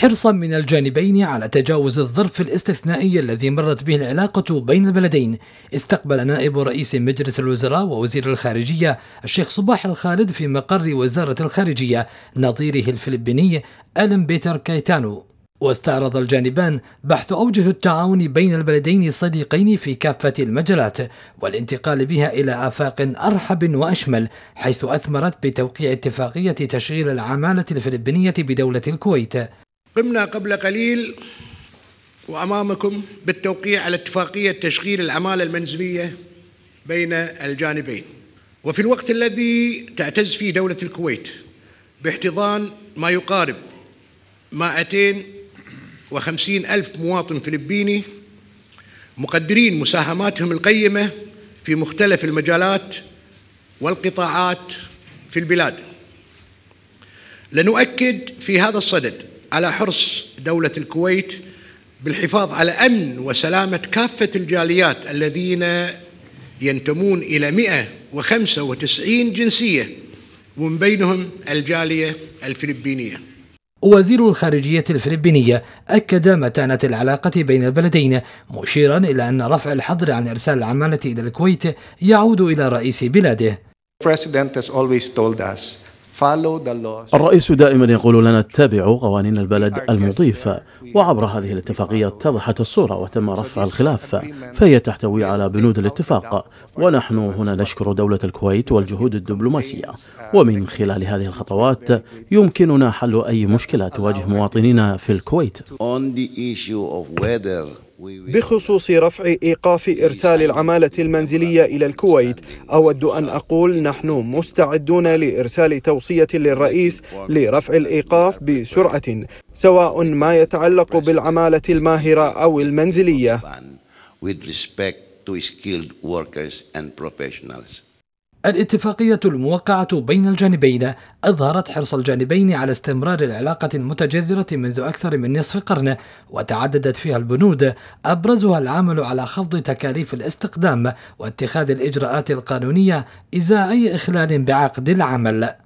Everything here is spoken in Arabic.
حرصا من الجانبين على تجاوز الظرف الاستثنائي الذي مرت به العلاقة بين البلدين استقبل نائب رئيس مجلس الوزراء ووزير الخارجية الشيخ صباح الخالد في مقر وزارة الخارجية نظيره الفلبيني ألم بيتر كايتانو واستعرض الجانبان بحث أوجه التعاون بين البلدين الصديقين في كافة المجالات والانتقال بها إلى آفاق أرحب وأشمل حيث أثمرت بتوقيع اتفاقية تشغيل العمالة الفلبينية بدولة الكويت قمنا قبل قليل وأمامكم بالتوقيع على اتفاقية تشغيل العمالة المنزلية بين الجانبين وفي الوقت الذي تعتز فيه دولة الكويت باحتضان ما يقارب 250 ألف مواطن فلبيني مقدرين مساهماتهم القيمة في مختلف المجالات والقطاعات في البلاد لنؤكد في هذا الصدد على حرص دولة الكويت بالحفاظ على أمن وسلامة كافة الجاليات الذين ينتمون إلى 195 جنسية ومن بينهم الجالية الفلبينية وزير الخارجية الفلبينية أكد متانة العلاقة بين البلدين مشيرا إلى أن رفع الحظر عن إرسال العمالة إلى الكويت يعود إلى رئيس بلاده. The president has always told us الرئيس دائما يقول لنا اتبعوا قوانين البلد المضيف وعبر هذه الاتفاقية اتضحت الصورة وتم رفع الخلاف فهي تحتوي على بنود الاتفاق ونحن هنا نشكر دولة الكويت والجهود الدبلوماسية ومن خلال هذه الخطوات يمكننا حل أي مشكلة تواجه مواطنينا في الكويت بخصوص رفع ايقاف ارسال العماله المنزليه الى الكويت اود ان اقول نحن مستعدون لارسال توصيه للرئيس لرفع الايقاف بسرعه سواء ما يتعلق بالعماله الماهره او المنزليه الاتفاقية الموقعة بين الجانبين أظهرت حرص الجانبين على استمرار العلاقة المتجذرة منذ أكثر من نصف قرن وتعددت فيها البنود أبرزها العمل على خفض تكاليف الاستقدام واتخاذ الإجراءات القانونية إزاء أي إخلال بعقد العمل